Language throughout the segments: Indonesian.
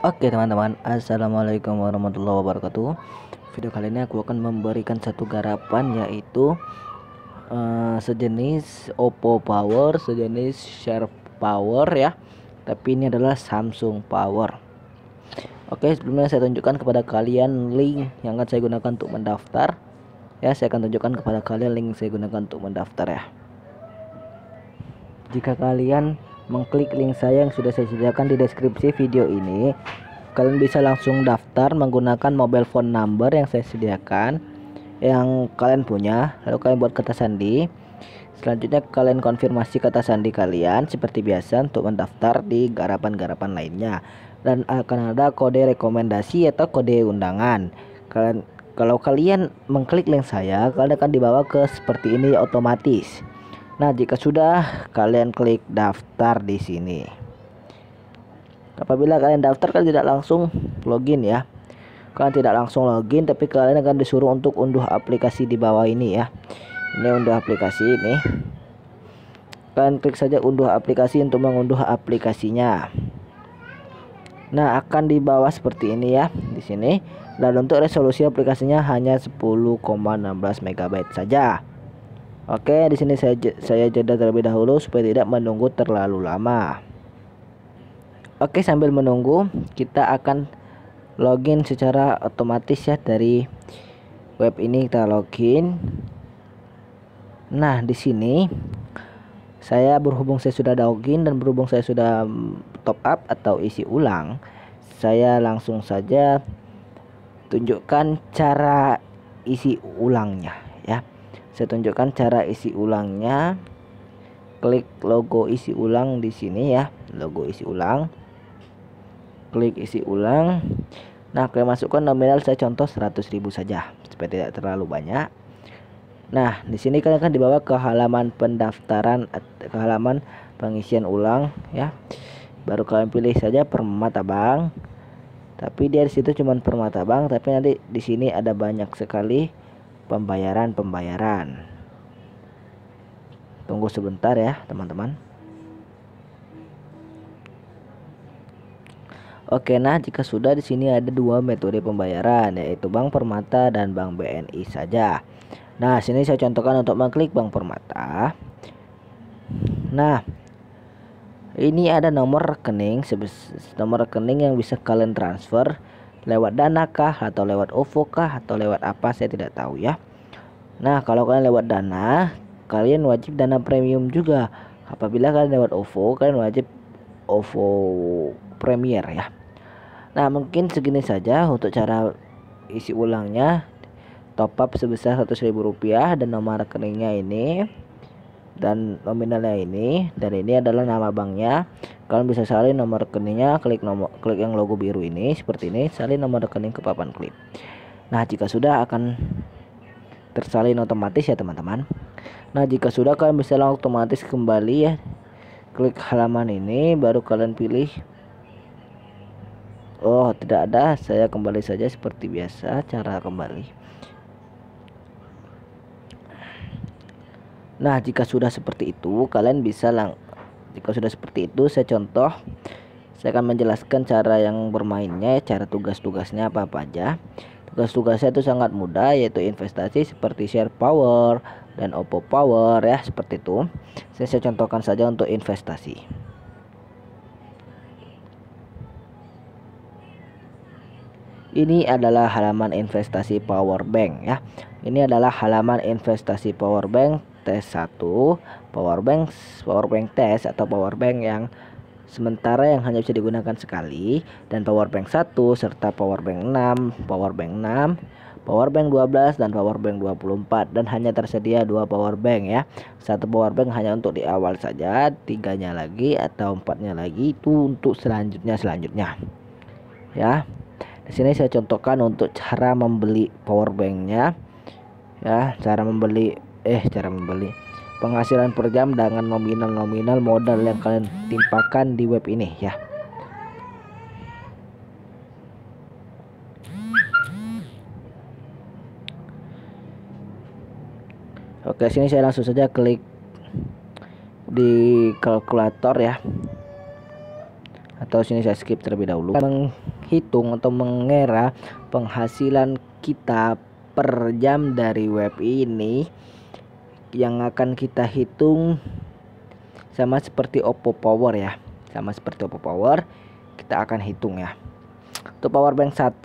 Oke teman-teman Assalamualaikum warahmatullahi wabarakatuh Video kali ini aku akan memberikan satu garapan yaitu uh, Sejenis Oppo Power Sejenis Sharp Power ya Tapi ini adalah Samsung Power Oke sebelumnya saya tunjukkan kepada kalian link yang akan saya gunakan untuk mendaftar Ya saya akan tunjukkan kepada kalian link yang saya gunakan untuk mendaftar ya Jika kalian mengklik link saya yang sudah saya sediakan di deskripsi video ini kalian bisa langsung daftar menggunakan mobile phone number yang saya sediakan yang kalian punya lalu kalian buat kata sandi selanjutnya kalian konfirmasi kata sandi kalian seperti biasa untuk mendaftar di garapan-garapan lainnya dan akan ada kode rekomendasi atau kode undangan kalian kalau kalian mengklik link saya kalian akan dibawa ke seperti ini otomatis Nah, jika sudah, kalian klik daftar di sini. Apabila kalian daftar, kalian tidak langsung login ya. Kalian tidak langsung login, tapi kalian akan disuruh untuk unduh aplikasi di bawah ini ya. Ini unduh aplikasi ini. Kalian klik saja unduh aplikasi untuk mengunduh aplikasinya. Nah, akan di bawah seperti ini ya, di sini. Dan untuk resolusi aplikasinya hanya 10,16 MB saja. Oke, di sini saya saya jeda terlebih dahulu supaya tidak menunggu terlalu lama. Oke, sambil menunggu, kita akan login secara otomatis ya dari web ini kita login. Nah, di sini saya berhubung saya sudah login dan berhubung saya sudah top up atau isi ulang, saya langsung saja tunjukkan cara isi ulangnya saya tunjukkan cara isi ulangnya klik logo isi ulang di sini ya logo isi ulang klik isi ulang nah kalian masukkan nominal saya contoh 100.000 saja supaya tidak terlalu banyak nah di sini kalian akan dibawa ke halaman pendaftaran ke halaman pengisian ulang ya baru kalian pilih saja permata bank tapi dia di situ cuma permata bank tapi nanti di sini ada banyak sekali pembayaran-pembayaran. Tunggu sebentar ya, teman-teman. Oke, nah jika sudah di sini ada dua metode pembayaran yaitu Bank Permata dan Bank BNI saja. Nah, sini saya contohkan untuk mengklik Bank Permata. Nah, ini ada nomor rekening nomor rekening yang bisa kalian transfer lewat dana kah atau lewat OVO kah atau lewat apa saya tidak tahu ya. Nah, kalau kalian lewat dana, kalian wajib dana premium juga. Apabila kalian lewat OVO, kalian wajib OVO Premier ya. Nah, mungkin segini saja untuk cara isi ulangnya. Top up sebesar 100.000 rupiah dan nomor rekeningnya ini dan nominalnya ini dan ini adalah nama banknya kalian bisa salin nomor rekeningnya klik nomor klik yang logo biru ini seperti ini salin nomor rekening ke papan klip nah jika sudah akan tersalin otomatis ya teman-teman nah jika sudah kalian bisa langsung otomatis kembali ya klik halaman ini baru kalian pilih oh tidak ada saya kembali saja seperti biasa cara kembali Nah, jika sudah seperti itu, kalian bisa lang jika sudah seperti itu, saya contoh saya akan menjelaskan cara yang bermainnya, cara tugas-tugasnya apa-apa aja. Tugas-tugasnya itu sangat mudah yaitu investasi seperti share power dan Oppo Power ya, seperti itu. Saya, saya contohkan saja untuk investasi. Ini adalah halaman investasi power bank ya. Ini adalah halaman investasi power bank tes 1 power bank power bank tes atau power bank yang sementara yang hanya bisa digunakan sekali dan power bank 1 serta power bank 6, power bank 6, power bank 12 dan power bank 24 dan hanya tersedia dua power bank ya. Satu power bank hanya untuk di awal saja, tiganya lagi atau empatnya lagi itu untuk selanjutnya selanjutnya. Ya. Di sini saya contohkan untuk cara membeli power banknya. Ya, cara membeli eh cara membeli penghasilan per jam dengan nominal-nominal modal yang kalian timpakan di web ini ya. Oke, sini saya langsung saja klik di kalkulator ya. Atau sini saya skip terlebih dahulu. Menghitung atau mengera penghasilan kita per jam dari web ini yang akan kita hitung sama seperti Oppo Power ya sama seperti Oppo Power kita akan hitung ya untuk power bank 1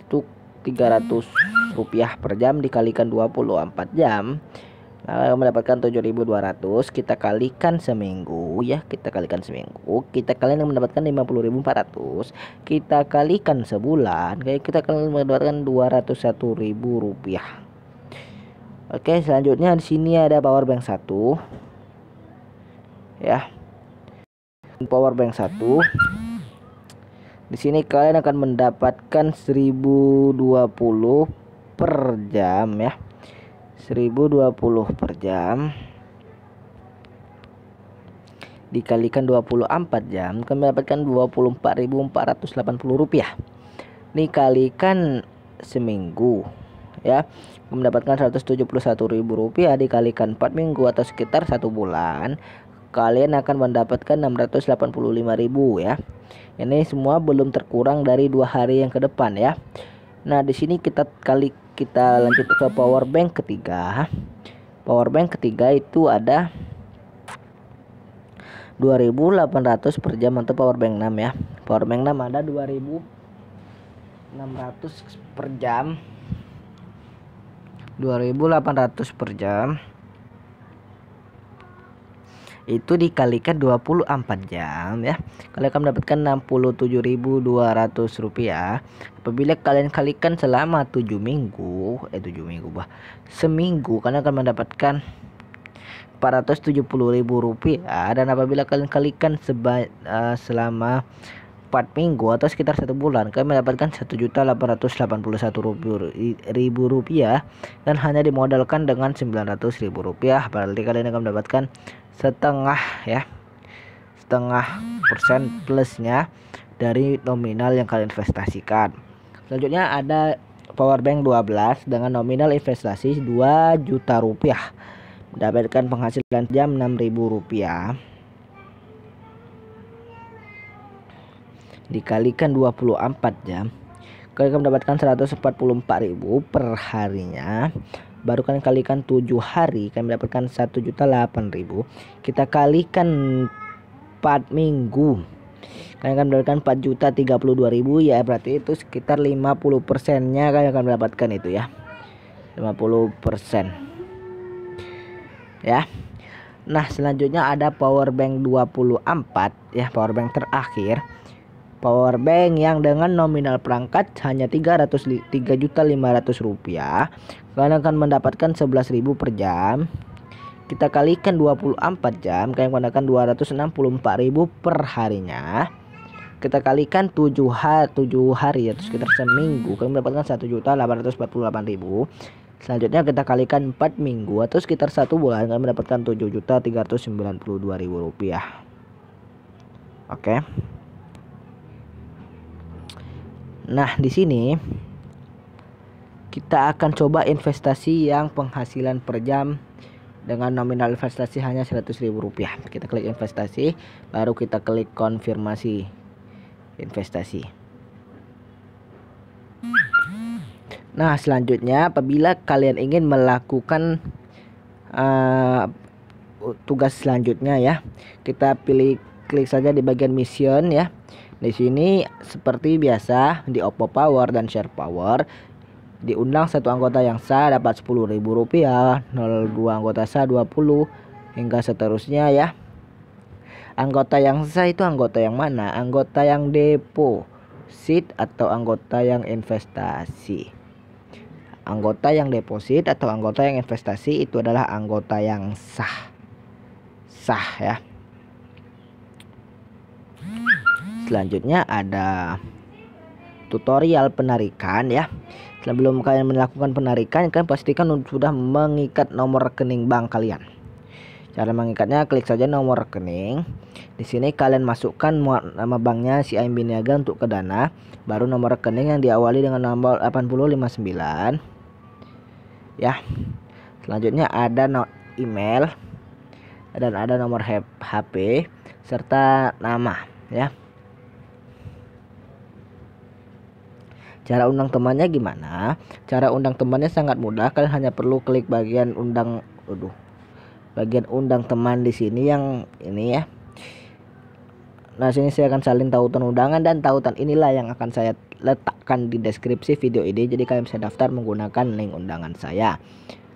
itu 300 rupiah per jam dikalikan 24 jam nah, mendapatkan 7200 kita kalikan seminggu ya kita kalikan seminggu kita kalian yang mendapatkan 50400 kita kalikan sebulan kayak kita kalian mendapatkan 201.000 rupiah Oke, selanjutnya di sini ada power bank 1. Ya. Power bank 1. Di sini kalian akan mendapatkan 1020 per jam ya. 1020 per jam dikalikan 24 jam kami mendapatkan 24.480 rupiah dikalikan seminggu ya mendapatkan ribu rupiah dikalikan 4 minggu atau sekitar satu bulan kalian akan mendapatkan ribu ya ini semua belum terkurang dari dua hari yang ke depan ya nah di sini kita kali kita lanjut ke power bank ketiga power bank ketiga itu ada 2800 per jam untuk power bank 6 ya power bank 6 ada 2600 per jam 2800 per jam itu dikalikan 24 jam ya kalian akan mendapatkan 67.200 rupiah apabila kalian kalikan selama 7 minggu eh 7 minggu bah seminggu kalian akan mendapatkan 470.000 rupiah dan apabila kalian kalikan seba, uh, selama 4 minggu atau sekitar satu bulan kami mendapatkan satu juta delapan delapan ratus puluh rp rupiah dan hanya dimodalkan dengan sembilan ratus ribu rupiah berarti kalian akan mendapatkan setengah ya setengah persen plusnya dari nominal yang kalian investasikan selanjutnya ada powerbank 12 dengan nominal investasi 2 juta rupiah mendapatkan penghasilan jam 6000 rupiah dikalikan 24 jam kalian mendapatkan 144.000 per harinya baru kalian kalikan 7 hari kalian mendapatkan 1.800.000 kita kalikan 4 minggu kalian akan mendapatkan 4 juta 32 ribu ya berarti itu sekitar 50 persennya kalian akan mendapatkan itu ya 50 persen ya nah selanjutnya ada powerbank 24 ya powerbank terakhir power bank yang dengan nominal perangkat hanya 3.500 rupiah kalian akan mendapatkan 11.000 per jam kita kalikan 24 jam kalian menggunakan 264.000 per harinya kita kalikan 7 hari, 7 hari ya sekitar seminggu kalian mendapatkan 1.848.000 Selanjutnya kita kalikan 4 minggu atau sekitar satu bulan kalian mendapatkan 7.392.000 rupiah. Oke. Okay. Nah, di sini kita akan coba investasi yang penghasilan per jam dengan nominal investasi hanya Rp100.000. Kita klik investasi, baru kita klik konfirmasi investasi. Nah, selanjutnya apabila kalian ingin melakukan uh, tugas selanjutnya ya, kita pilih klik saja di bagian mission ya. Di sini seperti biasa di Oppo Power dan Share Power diundang satu anggota yang sah dapat Rp10.000, 02 anggota sah 20 hingga seterusnya ya. Anggota yang sah itu anggota yang mana? Anggota yang depo, seat atau anggota yang investasi. Anggota yang deposit atau anggota yang investasi itu adalah anggota yang sah. Sah ya. selanjutnya ada tutorial penarikan ya sebelum kalian melakukan penarikan kalian pastikan sudah mengikat nomor rekening bank kalian cara mengikatnya klik saja nomor rekening di sini kalian masukkan nama banknya si AMB Niaga untuk ke dana baru nomor rekening yang diawali dengan nomor 859 ya selanjutnya ada no email dan ada nomor HP serta nama ya Cara undang temannya gimana? Cara undang temannya sangat mudah. Kalian hanya perlu klik bagian undang, aduh, bagian undang teman di sini yang ini ya. Nah sini saya akan salin tautan undangan dan tautan inilah yang akan saya letakkan di deskripsi video ini. Jadi kalian bisa daftar menggunakan link undangan saya.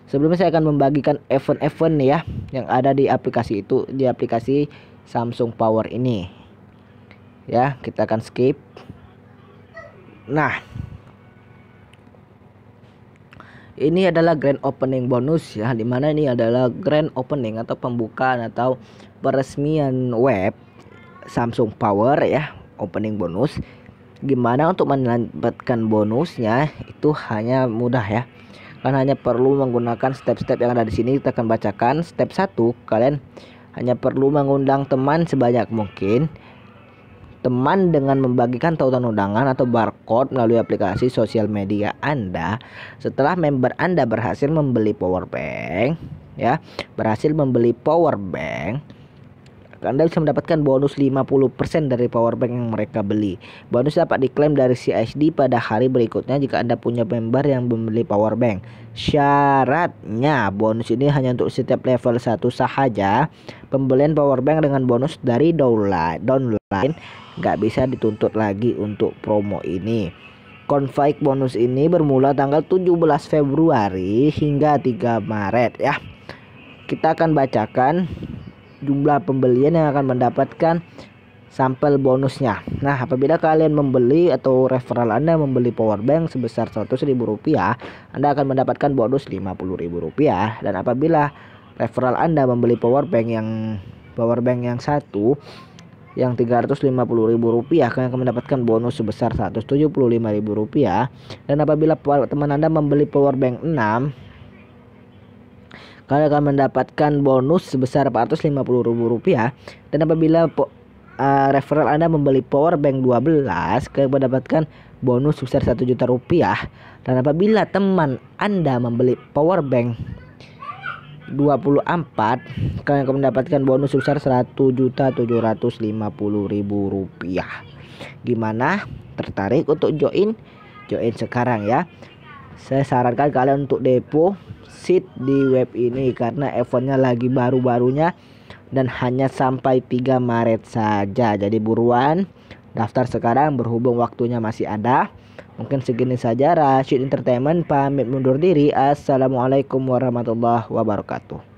Sebelumnya saya akan membagikan event-event ya yang ada di aplikasi itu di aplikasi Samsung Power ini. Ya, kita akan skip. Nah, ini adalah grand opening bonus ya dimana ini adalah grand opening atau pembukaan atau peresmian web Samsung Power ya opening bonus gimana untuk mendapatkan bonusnya itu hanya mudah ya kan hanya perlu menggunakan step-step yang ada di sini kita akan bacakan step 1 kalian hanya perlu mengundang teman sebanyak mungkin teman dengan membagikan tautan undangan atau barcode melalui aplikasi sosial media Anda setelah member Anda berhasil membeli power bank ya berhasil membeli power bank anda bisa mendapatkan bonus 50% dari powerbank yang mereka beli. Bonus dapat diklaim dari CSD pada hari berikutnya jika Anda punya member yang membeli powerbank. Syaratnya, bonus ini hanya untuk setiap level 1 saja. Pembelian powerbank dengan bonus dari downline, downline nggak bisa dituntut lagi untuk promo ini. Konflik bonus ini bermula tanggal 17 Februari hingga 3 Maret ya. Kita akan bacakan jumlah pembelian yang akan mendapatkan sampel bonusnya. Nah, apabila kalian membeli atau referral Anda membeli power bank sebesar 100.000 rupiah, Anda akan mendapatkan bonus 50.000 rupiah. dan apabila referral Anda membeli power bank yang power bank yang satu yang Rp350.000 kalian akan mendapatkan bonus sebesar 175.000 rupiah. dan apabila teman Anda membeli power bank 6 kalian akan mendapatkan bonus sebesar rp rupiah dan apabila po, uh, referral Anda membeli power bank 12 kalian mendapatkan bonus sebesar 1 juta rupiah dan apabila teman Anda membeli power bank 24 kalian akan mendapatkan bonus sebesar 1 juta 750 ribu rupiah gimana tertarik untuk join join sekarang ya saya sarankan kalian untuk depo seat di web ini karena eventnya lagi baru-barunya dan hanya sampai 3 Maret saja. Jadi buruan daftar sekarang berhubung waktunya masih ada. Mungkin segini saja Rashid Entertainment pamit mundur diri. Assalamualaikum warahmatullahi wabarakatuh.